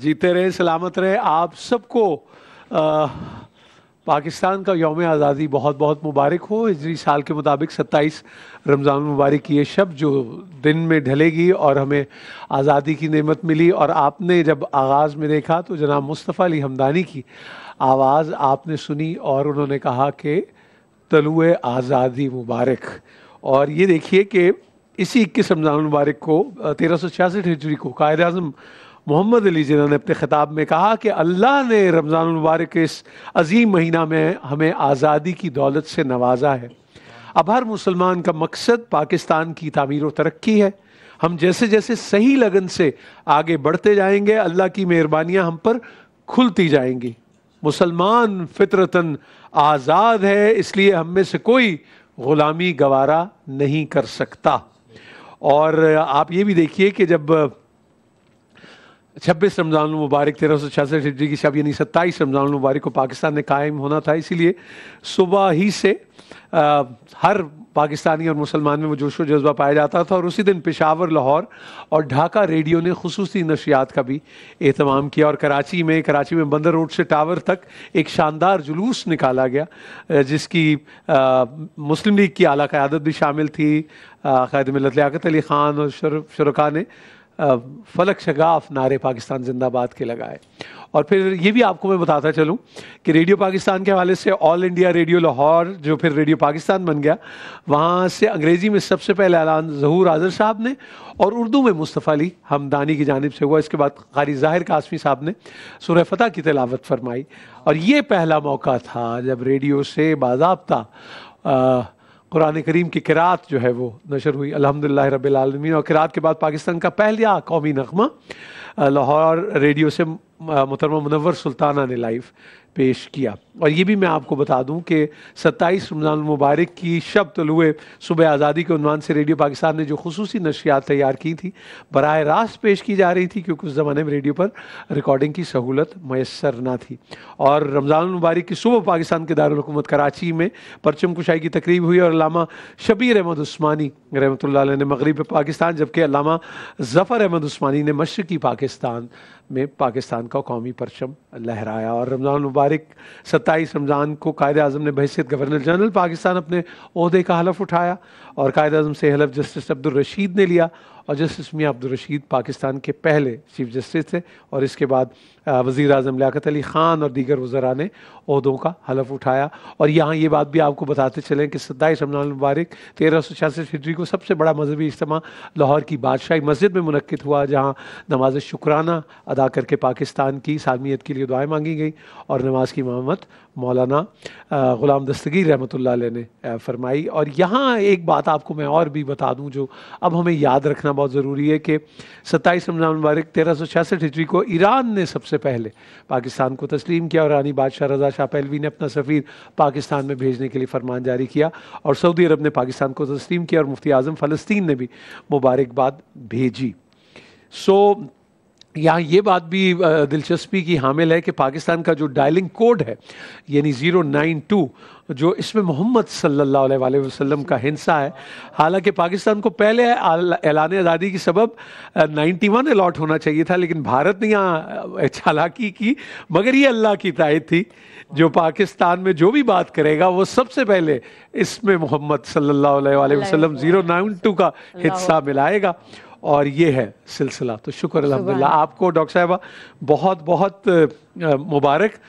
जीते रहे सलामत रहे आप सबको पाकिस्तान का योम आज़ादी बहुत बहुत मुबारक हो हिजरी साल के मुताबिक 27 रमज़ान मुबारक ये शब जो दिन में ढलेगी और हमें आज़ादी की नेमत मिली और आपने जब आगाज़ में देखा तो जनाब मुस्तफ़ा अली हमदानी की आवाज़ आपने सुनी और उन्होंने कहा कि तलु आज़ादी मुबारक और ये देखिए कि इसी इक्कीस रमज़ान मुबारक को तेरह सौ छियासठ हिजरी को कायद अजम मोहम्मद अली जिना ने अपने ख़िताब में कहा कि अल्लाह ने रमज़ान मुबारक के इस अजीम महीना में हमें आज़ादी की दौलत से नवाजा है अब हर मुसलमान का मकसद पाकिस्तान की तमीर व तरक्की है हम जैसे जैसे सही लगन से आगे बढ़ते जाएंगे अल्लाह की मेहरबानियाँ हम पर खुलती जाएंगी मुसलमान फितरतन आज़ाद है इसलिए हम में से कोई ग़ुलामी गवारा नहीं कर सकता और आप ये भी देखिए कि जब छब्बीस रमज़ान मुबारक तेरह सौ छियासठ हिजरी की शब यानी सत्ताईस रमज़ान मुबारक को पाकिस्तान ने कायम होना था इसीलिए सुबह ही से आ, हर पाकिस्तानी और मुसलमान में वो जोश व जज्बा पाया जाता था और उसी दिन पेशावर लाहौर और ढाका रेडियो ने खसूसी नशियात का भी अहतमाम किया और कराची में कराची में बंदर रोड से टावर तक एक शानदार जुलूस निकाला गया जिसकी आ, मुस्लिम लीग की आला क़्यादत भी शामिल थी क़ायद मिलत लियात अली ख़ान और शर, शरका ने फलक शगाफ नारे पाकिस्तान जिंदाबाद के लगाए और फिर ये भी आपको मैं बताता चलूँ कि रेडियो पाकिस्तान के हवाले से ऑल इंडिया रेडियो लाहौर जो फिर रेडियो पाकिस्तान बन गया वहाँ से अंग्रेज़ी में सबसे पहले ऐलान जहूर आज़र साहब ने और उर्दू में मुस्तफ़ा अली हमदानी की जानब से हुआ इसके बाद कारी ज़ाहिर कासमी साहब ने सुरह फतह की तलावत फरमाई और ये पहला मौका था जब रेडियो से बाबा कुरान करीम की किरात जो है वो नशर हुई अलहमदिल्ला रबालमीन और किरात के बाद पाकिस्तान का पहला कौमी नगमा लाहौर रेडियो से मुतरमा मुनवर सुल्ताना ने लाइव पेश किया और ये भी मैं आपको बता दूं कि 27 रमज़ान मुबारक की शब तलुए सुबह आज़ादी के उनवान से रेडियो पाकिस्तान ने जो खसूसी नशियात तैयार की थी बर रास्त पेश की जा रही थी क्योंकि उस ज़माने में रेडियो पर रिकॉर्डिंग की सहूलत मैसर ना थी और रमज़ान मुबारक की सुबह पाकिस्तान के दारकूमत कराची में परचम कुशाई की तकरीब हुई और लामा शबीर अहमद उस्मानी रहमत ने मगरब पाकिस्तान जबकि लामा ज़फ़र अहमद उस्मानी ने मशरकी पाकिस्तान में पाकिस्तान उनका कौमी परचम लहराया और रमज़ान मुबारक सत्ताईस रमज़ान को कायद अजम ने बहसीत गवर्नर जनरल पाकिस्तान अपने अहदे का हलफ उठाया और कायद अजम से हलफ जस्टिस अब्दुलरशीद ने लिया और जस्टिस मियाँ अब्दुलरशीद पाकिस्तान के पहले चीफ जस्टिस थे और इसके बाद वज़ी अजम लियात अली ख़ान और दीगर वज़रा ने अहदों का हलफ उठाया और यहाँ ये बात भी आपको बताते चलें कि सत्ताईस रमज़ान मुबारक तेरह सौ छियासठ हिजरी को सबसे बड़ा मजहबी इज्तम लाहौर की बादशाही मस्जिद में मनक़द हुआ जहाँ नमाज शुक्राना अदा करके पाकिस्तान पाकिस्तान की सालमियत के लिए दुआएं मांगी गई और नमाज की ममामत मौलाना ग़ुलाम दस्तगीर रहमत ने फरमाई और यहाँ एक बात आपको मैं और भी बता दूँ जो अब हमें याद रखना बहुत ज़रूरी है कि सत्ताईस रमज़ान मुबारक तेरह सौ छियासठ हिजरी को ईरान ने सबसे पहले पाकिस्तान को तस्लीम किया और रानी बादशाह रजा शाह पहलवी ने अपना सफ़ीर पाकिस्तान में भेजने के लिए फरमान जारी किया और सऊदी अरब ने पाकिस्तान को तस्लीम किया और मुफ्ती आज़म फ़लस्तीन ने भी मुबारकबाद भेजी सो so, यहाँ ये बात भी दिलचस्पी की हामिल है कि पाकिस्तान का जो डायलिंग कोड है यानी ज़ीरो नाइन टू जो इसमें मोहम्मद सल्लल्लाहु अलैहि वसल्लम का हिंसा है हालांकि पाकिस्तान को पहले ऐलान आज़ादी की सबब 91 अलॉट होना चाहिए था लेकिन भारत ने यहाँ चालाकी की मगर ये अल्लाह की तायद थी जो पाकिस्तान में जो भी बात करेगा वो सबसे पहले इसमें मोहम्मद सल्ला वसलम ज़ीरो नाइन टू का हिस्सा मिलाएगा और ये है सिलसिला तो शुक्र अलहमदिल्ला आपको डॉक्टर साहबा बहुत बहुत मुबारक